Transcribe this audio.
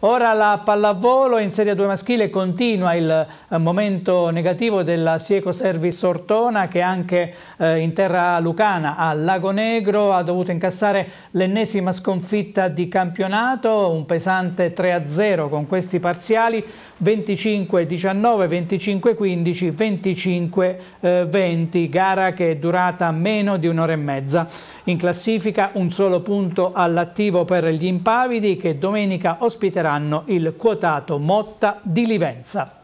Ora la pallavolo in Serie 2 maschile continua il eh, momento negativo della Sieco Service Ortona che anche eh, in terra lucana a Lago Negro ha dovuto incassare l'ennesima sconfitta di campionato, un pesante 3-0 con questi parziali 25-19, 25-15, 25-20, gara che è durata meno di un'ora e mezza. In classifica un solo punto all'attivo per gli impavidi che domenica ospiteranno il quotato Motta di Livenza.